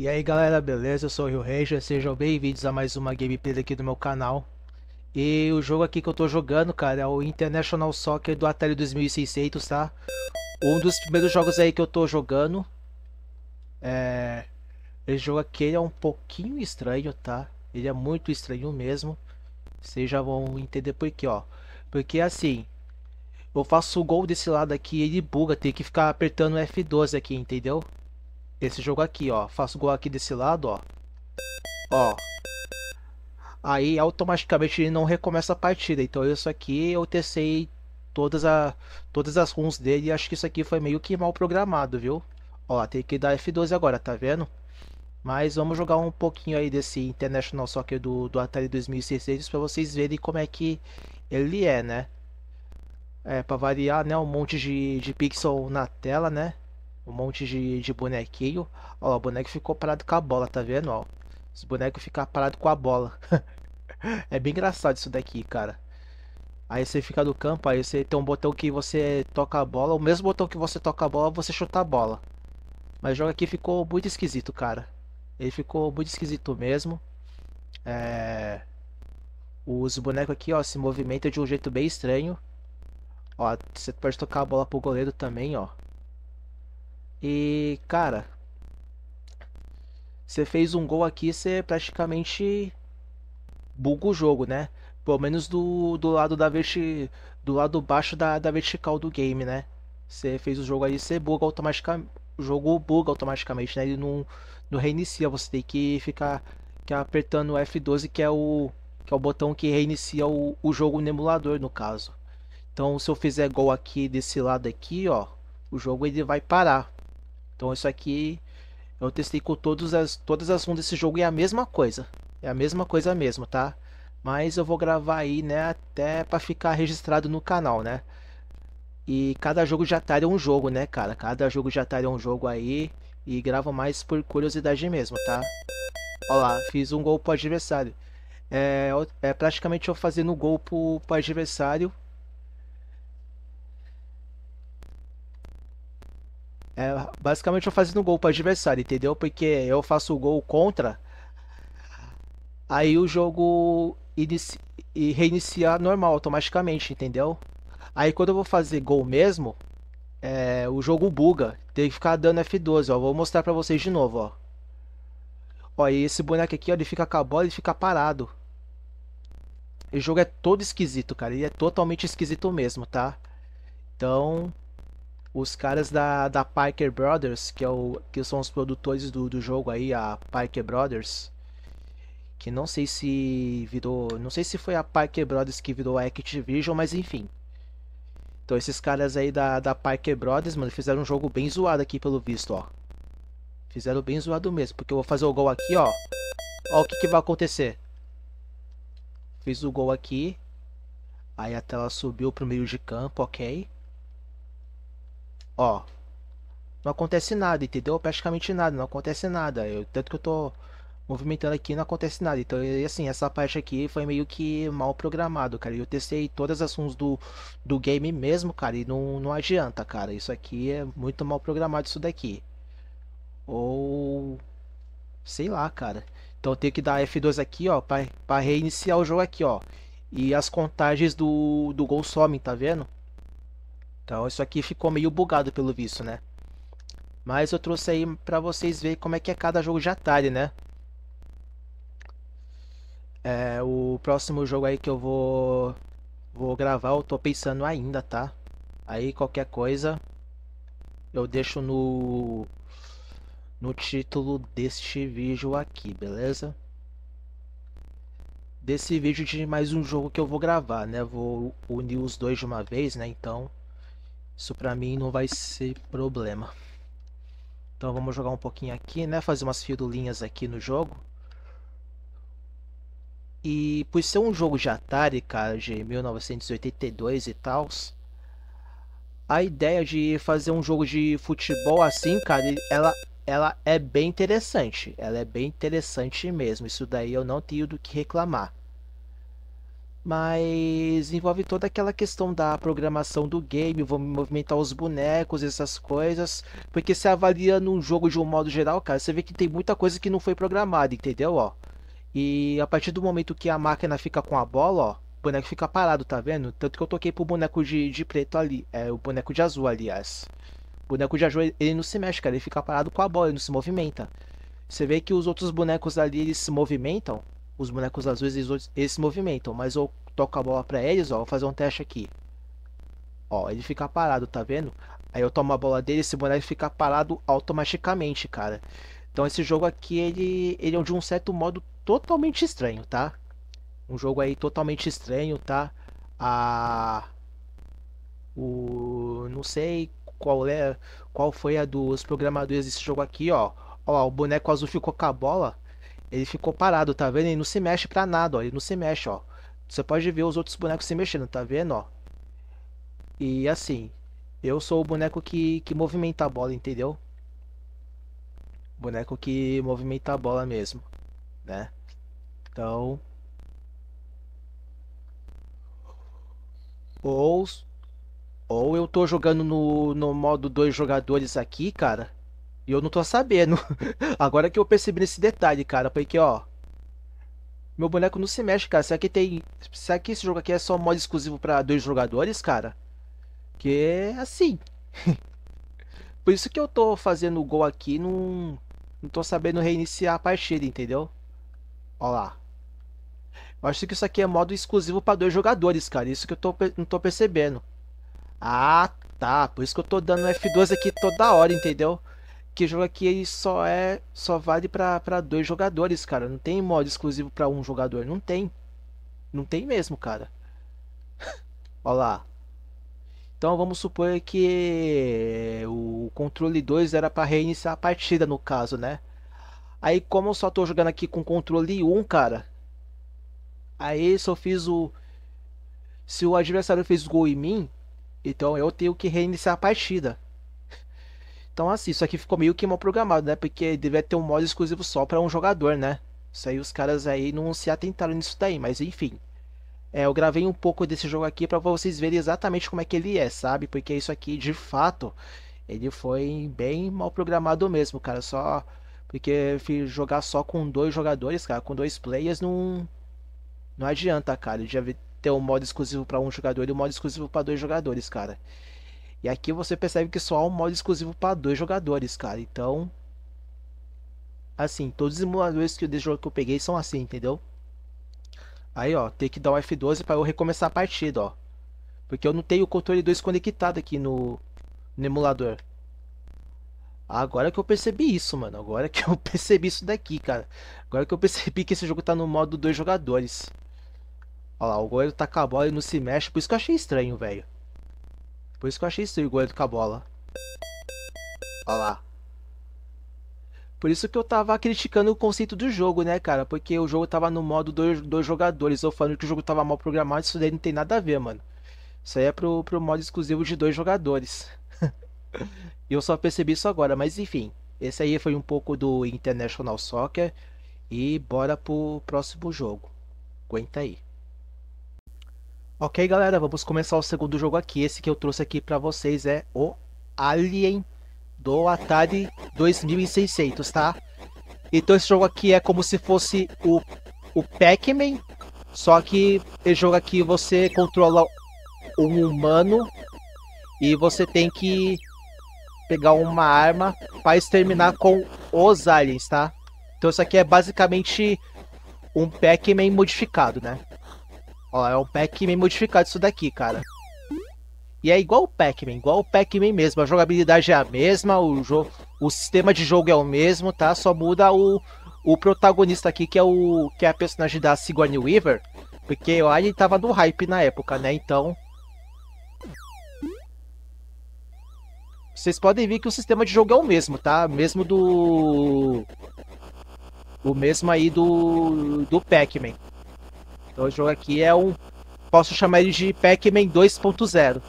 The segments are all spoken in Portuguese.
E aí galera, beleza? Eu sou o Rio Ranger, sejam bem-vindos a mais uma gameplay aqui do meu canal. E o jogo aqui que eu tô jogando, cara, é o International Soccer do Atari 2600, tá? Um dos primeiros jogos aí que eu tô jogando. É... Esse jogo aqui é um pouquinho estranho, tá? Ele é muito estranho mesmo. Vocês já vão entender por quê, ó. Porque assim, eu faço o gol desse lado aqui, ele buga, tem que ficar apertando F12 aqui, entendeu? Esse jogo aqui, ó. Faço gol aqui desse lado, ó. Ó. Aí, automaticamente, ele não recomeça a partida. Então, isso aqui eu testei todas, a, todas as runs dele. E acho que isso aqui foi meio que mal programado, viu? Ó, tem que dar F12 agora, tá vendo? Mas vamos jogar um pouquinho aí desse International Soccer do, do Atari 2600 para vocês verem como é que ele é, né? É, para variar, né? Um monte de, de pixel na tela, né? um monte de, de bonequinho. Ó, o boneco ficou parado com a bola, tá vendo? Ó, os bonecos ficam parados com a bola. é bem engraçado isso daqui, cara. Aí você fica no campo, aí você tem um botão que você toca a bola, o mesmo botão que você toca a bola, você chuta a bola. Mas o jogo aqui ficou muito esquisito, cara. Ele ficou muito esquisito mesmo. É... Os bonecos aqui, ó, se movimentam de um jeito bem estranho. Ó, você pode tocar a bola pro goleiro também, ó. E, cara, você fez um gol aqui, você praticamente buga o jogo, né? Pelo menos do, do lado da verti, do lado baixo da, da vertical do game, né? Você fez o jogo aí, você buga automaticamente. O jogo buga automaticamente, né? Ele não, não reinicia, você tem que ficar que é apertando o F12, que é o, que é o botão que reinicia o, o jogo no emulador, no caso. Então, se eu fizer gol aqui desse lado aqui, ó, o jogo ele vai parar. Então isso aqui eu testei com todas as, todas as fundas desse jogo e é a mesma coisa. É a mesma coisa mesmo, tá? Mas eu vou gravar aí, né, até para ficar registrado no canal, né? E cada jogo de Atari é um jogo, né, cara? Cada jogo de Atari é um jogo aí e gravo mais por curiosidade mesmo, tá? Olha lá, fiz um gol pro adversário. É, é praticamente eu fazendo gol pro, pro adversário É, basicamente eu fazendo gol para adversário, entendeu? Porque eu faço o gol contra, aí o jogo inicia, reinicia normal, automaticamente, entendeu? Aí quando eu vou fazer gol mesmo, é, o jogo buga, tem que ficar dando F12, ó. Vou mostrar para vocês de novo, ó. Ó, e esse boneco aqui, ó, ele fica com a bola e fica parado. O jogo é todo esquisito, cara. Ele é totalmente esquisito mesmo, tá? Então, os caras da, da Parker Brothers, que, é o, que são os produtores do, do jogo aí, a Parker Brothers, que não sei se virou, não sei se foi a Parker Brothers que virou a Activision, mas enfim. Então esses caras aí da, da Parker Brothers, mano, fizeram um jogo bem zoado aqui pelo visto, ó. Fizeram bem zoado mesmo, porque eu vou fazer o gol aqui, ó. Ó o que, que vai acontecer. Fiz o gol aqui. Aí a tela subiu pro meio de campo, ok. Ó. Não acontece nada, entendeu? Praticamente nada, não acontece nada. Eu, tanto que eu tô movimentando aqui não acontece nada. Então, e assim, essa parte aqui foi meio que mal programado, cara. Eu testei todas as funções do, do game mesmo, cara, e não, não adianta, cara. Isso aqui é muito mal programado, isso daqui. Ou... Sei lá, cara. Então eu tenho que dar F2 aqui, ó, para reiniciar o jogo aqui, ó. E as contagens do, do Gol somem, tá vendo? Então isso aqui ficou meio bugado pelo visto, né? Mas eu trouxe aí para vocês verem como é que é cada jogo de Atari, né? É, o próximo jogo aí que eu vou, vou gravar, eu tô pensando ainda, tá? Aí qualquer coisa eu deixo no, no título deste vídeo aqui, beleza? Desse vídeo de mais um jogo que eu vou gravar, né? Vou unir os dois de uma vez, né? Então isso pra mim não vai ser problema. Então vamos jogar um pouquinho aqui, né? Fazer umas firulinhas aqui no jogo. E por ser um jogo de Atari, cara, de 1982 e tal, a ideia de fazer um jogo de futebol assim, cara, ela, ela é bem interessante. Ela é bem interessante mesmo. Isso daí eu não tenho do que reclamar mas envolve toda aquela questão da programação do game, vou movimentar os bonecos, essas coisas, porque se avalia num jogo de um modo geral, cara, você vê que tem muita coisa que não foi programada, entendeu, ó? E a partir do momento que a máquina fica com a bola, ó, o boneco fica parado, tá vendo? Tanto que eu toquei pro boneco de, de preto ali, é, o boneco de azul, aliás. O boneco de azul, ele não se mexe, cara, ele fica parado com a bola, ele não se movimenta. Você vê que os outros bonecos ali, eles se movimentam, os bonecos azuis eles, eles se movimentam, mas eu toco a bola para eles, ó, vou fazer um teste aqui. Ó, ele fica parado, tá vendo? Aí eu tomo a bola dele, esse boneco fica parado automaticamente, cara. Então esse jogo aqui, ele, ele é de um certo modo totalmente estranho, tá? Um jogo aí totalmente estranho, tá? A... O... Não sei qual é... Qual foi a dos programadores desse jogo aqui, ó. Ó, o boneco azul ficou com a bola. Ele ficou parado, tá vendo? Ele não se mexe pra nada, ó. Ele não se mexe, ó. Você pode ver os outros bonecos se mexendo, tá vendo, ó? E assim, eu sou o boneco que, que movimenta a bola, entendeu? Boneco que movimenta a bola mesmo, né? Então... Ou, ou eu tô jogando no, no modo dois jogadores aqui, cara. E eu não tô sabendo. Agora que eu percebi nesse detalhe, cara. Porque, ó. Meu boneco não se mexe, cara. Será que tem. Será que esse jogo aqui é só mod exclusivo pra dois jogadores, cara? Que é assim. Por isso que eu tô fazendo o gol aqui. Não. Não tô sabendo reiniciar a partida, entendeu? Ó lá. Eu acho que isso aqui é modo exclusivo pra dois jogadores, cara. Isso que eu tô, não tô percebendo. Ah, tá. Por isso que eu tô dando f 12 aqui toda hora, entendeu? que jogo aqui só é só vale para dois jogadores, cara. Não tem modo exclusivo para um jogador, não tem. Não tem mesmo, cara. Olha lá. Então vamos supor que o controle 2 era para reiniciar a partida no caso, né? Aí como eu só tô jogando aqui com controle 1, um, cara, aí só fiz o se o adversário fez gol em mim, então eu tenho que reiniciar a partida. Então, assim, isso aqui ficou meio que mal programado, né? Porque devia ter um modo exclusivo só para um jogador, né? Isso aí os caras aí não se atentaram nisso daí, mas enfim. É, eu gravei um pouco desse jogo aqui para vocês verem exatamente como é que ele é, sabe? Porque isso aqui, de fato, ele foi bem mal programado mesmo, cara. Só porque jogar só com dois jogadores, cara, com dois players não não adianta, cara. devia ter um modo exclusivo para um jogador e um modo exclusivo para dois jogadores, cara. E aqui você percebe que só há um modo exclusivo para dois jogadores, cara. Então, assim, todos os emuladores que desse jogo que eu peguei são assim, entendeu? Aí, ó, tem que dar o F12 para eu recomeçar a partida, ó. Porque eu não tenho o controle 2 conectado aqui no, no emulador. Agora que eu percebi isso, mano. Agora que eu percebi isso daqui, cara. Agora que eu percebi que esse jogo tá no modo dois jogadores. Olha lá, o goleiro tá com a bola e não se mexe. Por isso que eu achei estranho, velho. Por isso que eu achei estranho o goleiro com a bola. Olha lá. Por isso que eu tava criticando o conceito do jogo, né, cara? Porque o jogo tava no modo dois, dois jogadores. Eu falando que o jogo tava mal programado, isso daí não tem nada a ver, mano. Isso aí é pro, pro modo exclusivo de dois jogadores. E eu só percebi isso agora, mas enfim. Esse aí foi um pouco do International Soccer. E bora pro próximo jogo. Aguenta aí. Ok, galera, vamos começar o segundo jogo aqui. Esse que eu trouxe aqui para vocês é o Alien do Atari 2600, tá? Então esse jogo aqui é como se fosse o, o Pac-Man, só que esse jogo aqui você controla um humano e você tem que pegar uma arma para exterminar com os aliens, tá? Então isso aqui é basicamente um Pac-Man modificado, né? Ó, é um Pac-Man modificado isso daqui, cara. E é igual o Pac-Man, igual o Pac-Man mesmo. A jogabilidade é a mesma, o, jogo, o sistema de jogo é o mesmo, tá? Só muda o, o protagonista aqui, que é o que é a personagem da Sigourney Weaver. Porque lá ele tava no hype na época, né? Então. Vocês podem ver que o sistema de jogo é o mesmo, tá? Mesmo do. O mesmo aí do. Do Pac-Man. Então o jogo aqui é um. Posso chamar ele de Pac-Man 2.0.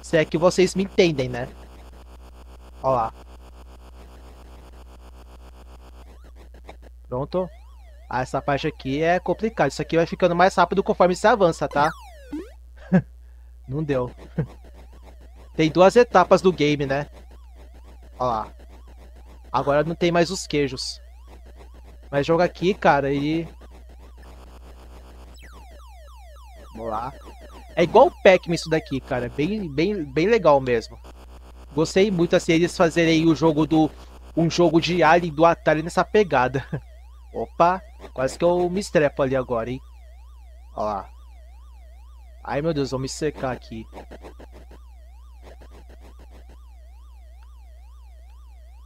Se é que vocês me entendem, né? Olha lá. Pronto. Ah, essa parte aqui é complicada. Isso aqui vai ficando mais rápido conforme você avança, tá? Não deu. tem duas etapas do game, né? Olha lá. Agora não tem mais os queijos. Mas joga aqui, cara, e Vamos lá. É igual o Pac-Man isso daqui, cara. Bem, bem, bem legal mesmo. Gostei muito assim eles fazerem o jogo do um jogo de Alien do Atari nessa pegada. Opa, quase que eu me estrepo ali agora, hein? Ó lá. Ai meu Deus, vou me secar aqui.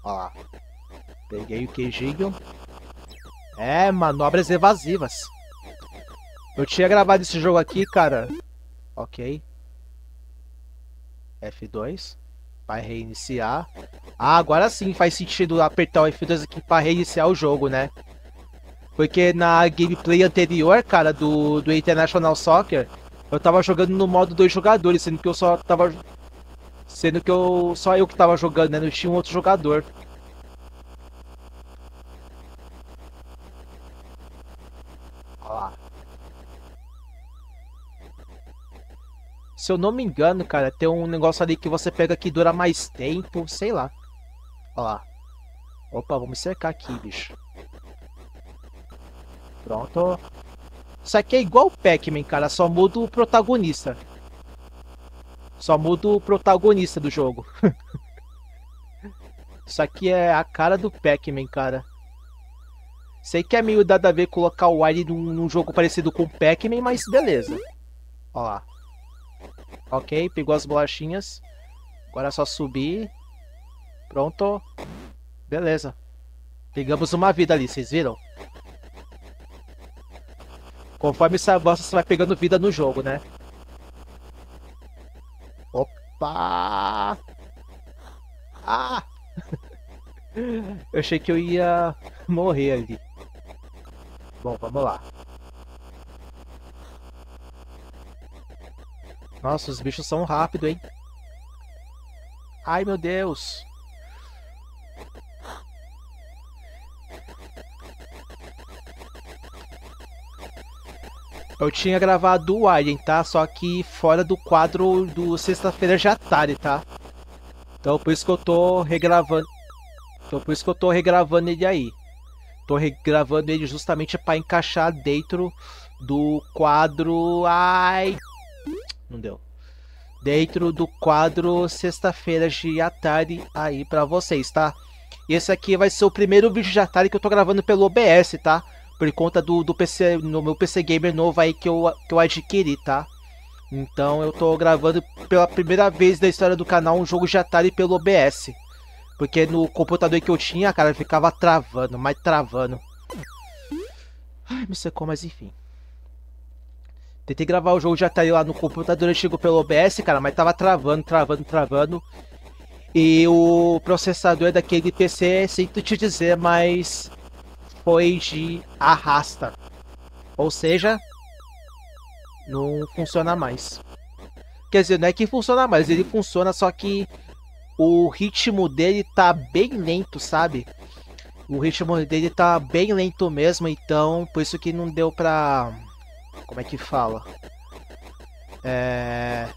Ó lá. Peguei o queijinho. É, manobras evasivas. Eu tinha gravado esse jogo aqui, cara. Ok. F2. Vai reiniciar. Ah, agora sim faz sentido apertar o F2 aqui para reiniciar o jogo, né? Porque na gameplay anterior, cara, do, do International Soccer, eu tava jogando no modo dois jogadores, sendo que eu só tava. Sendo que eu. Só eu que tava jogando, né? Não tinha um outro jogador. Se eu não me engano, cara, tem um negócio ali que você pega que dura mais tempo, sei lá. Ó lá. Opa, vamos secar aqui, bicho. Pronto. Isso aqui é igual o Pac-Man, cara, só muda o protagonista. Só muda o protagonista do jogo. Isso aqui é a cara do Pac-Man, cara. Sei que é meio dado a ver colocar o Wily num, num jogo parecido com o Pac-Man, mas beleza. Ó lá. Ok, pegou as bolachinhas. Agora é só subir. Pronto. Beleza. Pegamos uma vida ali, vocês viram? Conforme você avança, você vai pegando vida no jogo, né? Opa! Ah! eu achei que eu ia morrer ali. Bom, vamos lá. Nossa, os bichos são rápidos, hein? Ai, meu Deus! Eu tinha gravado o Alien, tá? Só que fora do quadro do Sexta-feira já tarde, tá? Então por isso que eu tô regravando. Então por isso que eu tô regravando ele aí. Tô regravando ele justamente para encaixar dentro do quadro. Ai! não deu. Dentro do quadro sexta-feira de Atari aí para vocês, tá? Esse aqui vai ser o primeiro vídeo de Atari que eu tô gravando pelo OBS, tá? Por conta do, do PC, no meu PC Gamer novo aí que eu, que eu adquiri, tá? Então eu tô gravando pela primeira vez da história do canal um jogo de Atari pelo OBS. Porque no computador que eu tinha, cara, ficava travando, mais travando. Ai, me secou, mas enfim. Tentei gravar o jogo já tá lá no computador antigo pelo OBS, cara, mas tava travando, travando, travando. E o processador é daquele PC, sinto te dizer, mas foi de arrasta. Ou seja, não funciona mais. Quer dizer, não é que funciona mais, ele funciona, só que o ritmo dele tá bem lento, sabe? O ritmo dele tá bem lento mesmo, então por isso que não deu pra como é que fala? É,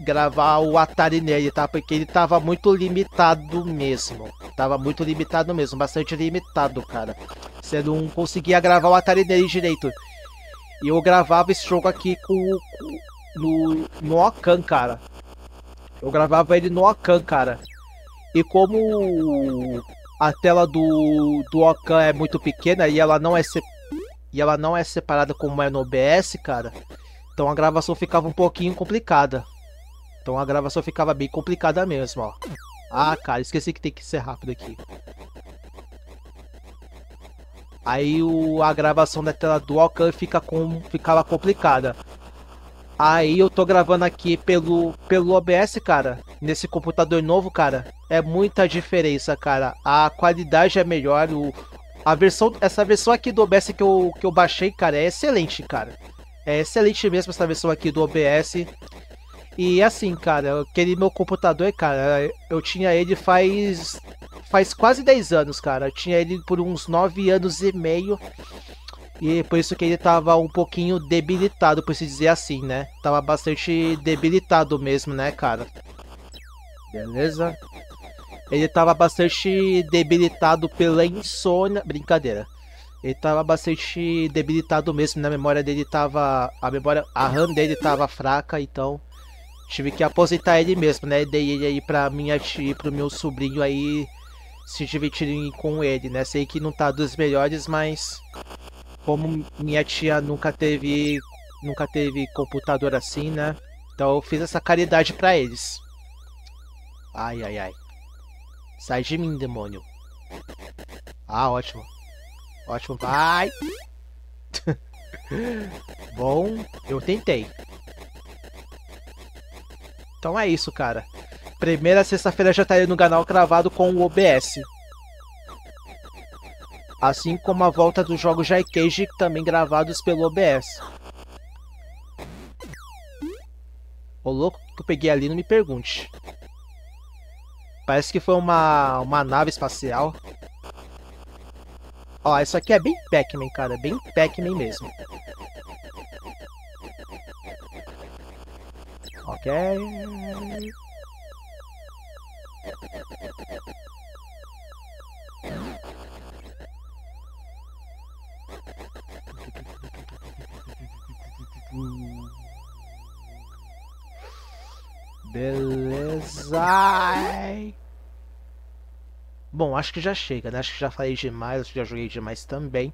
gravar o Atari nele, tá? Porque ele tava muito limitado mesmo. Tava muito limitado mesmo, bastante limitado, cara. Você não conseguia gravar o Atari nele direito. E eu gravava esse jogo aqui com, com no, no Ocan, cara. Eu gravava ele no Ocan, cara. E como a tela do, do Ocan é muito pequena e ela não é e ela não é separada como é no OBS, cara, então a gravação ficava um pouquinho complicada. Então a gravação ficava bem complicada mesmo, ó. Ah, cara, esqueci que tem que ser rápido aqui. Aí o, a gravação da tela dual cam fica com, ficava complicada. Aí eu tô gravando aqui pelo, pelo OBS, cara. Nesse computador novo, cara. É muita diferença, cara. A qualidade é melhor, o, a versão, essa versão aqui do OBS que eu, que eu baixei, cara, é excelente, cara. É excelente mesmo essa versão aqui do OBS. E assim, cara, aquele meu computador, cara, eu tinha ele faz faz quase 10 anos, cara. Eu tinha ele por uns 9 anos e meio. E por isso que ele tava um pouquinho debilitado, por se dizer assim, né? Tava bastante debilitado mesmo, né, cara? Beleza? ele estava bastante debilitado pela insônia. Brincadeira. Ele estava bastante debilitado mesmo, na memória dele estava A memória. A RAM dele estava fraca, então. Tive que aposentar ele mesmo, né? Dei ele aí pra minha tia e pro meu sobrinho aí se divertirem com ele, né? Sei que não tá dos melhores, mas como minha tia nunca teve. nunca teve computador assim, né? Então eu fiz essa caridade para eles. Ai ai ai. Sai de mim, demônio. Ah, ótimo. Ótimo. Vai! Bom, eu tentei. Então é isso, cara. Primeira sexta-feira já tá aí no canal cravado com o OBS. Assim como a volta dos jogos Cage também gravados pelo OBS. O louco que eu peguei ali, não me pergunte. Parece que foi uma, uma nave espacial. Ó, isso aqui é bem Pac-Man, cara. Bem Pac-Man mesmo. Ok. Beleza. Bom, acho que já chega, né? Acho que já falei demais, acho que já joguei demais também.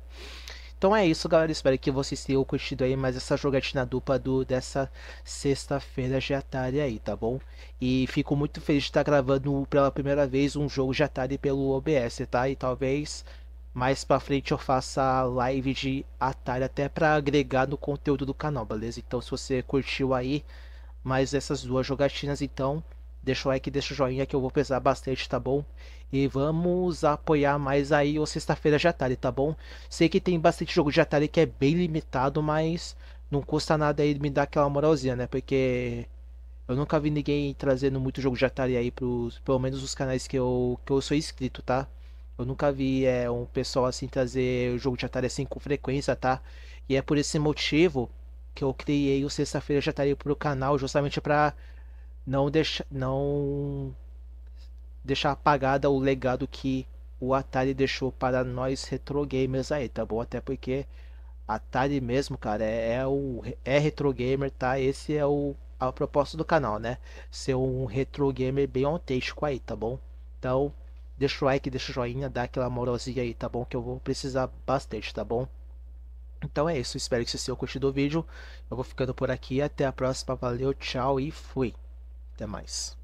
Então é isso, galera. Espero que vocês tenham curtido aí mais essa jogatina dupla do, dessa sexta-feira de Atari aí, tá bom? E fico muito feliz de estar gravando pela primeira vez um jogo de Atari pelo OBS, tá? E talvez mais pra frente eu faça live de Atari até pra agregar no conteúdo do canal, beleza? Então se você curtiu aí mais essas duas jogatinas, então deixa o like, deixa o joinha que eu vou pesar bastante, tá bom? E vamos apoiar mais aí o sexta-feira de Atari, tá bom? Sei que tem bastante jogo de Atari que é bem limitado, mas não custa nada aí me dar aquela moralzinha, né? Porque eu nunca vi ninguém trazendo muito jogo de Atari aí pros, pelo menos os canais que eu, que eu sou inscrito, tá? Eu nunca vi é, um pessoal assim trazer o jogo de Atari assim com frequência, tá? E é por esse motivo que eu criei o Sexta-feira de Atari pro canal, justamente pra não deixa, não deixar apagada o legado que o Atari deixou para nós retro gamers aí, tá bom? Até porque Atari mesmo, cara, é, é o é retro gamer, tá? Esse é o a proposta do canal, né? Ser um retro gamer bem autêntico aí, tá bom? Então, deixa o like, deixa o joinha, dá aquela moralzinha aí, tá bom? Que eu vou precisar bastante, tá bom? Então é isso, espero que vocês tenham curtido o vídeo. Eu vou ficando por aqui, até a próxima, valeu, tchau e fui! Até mais.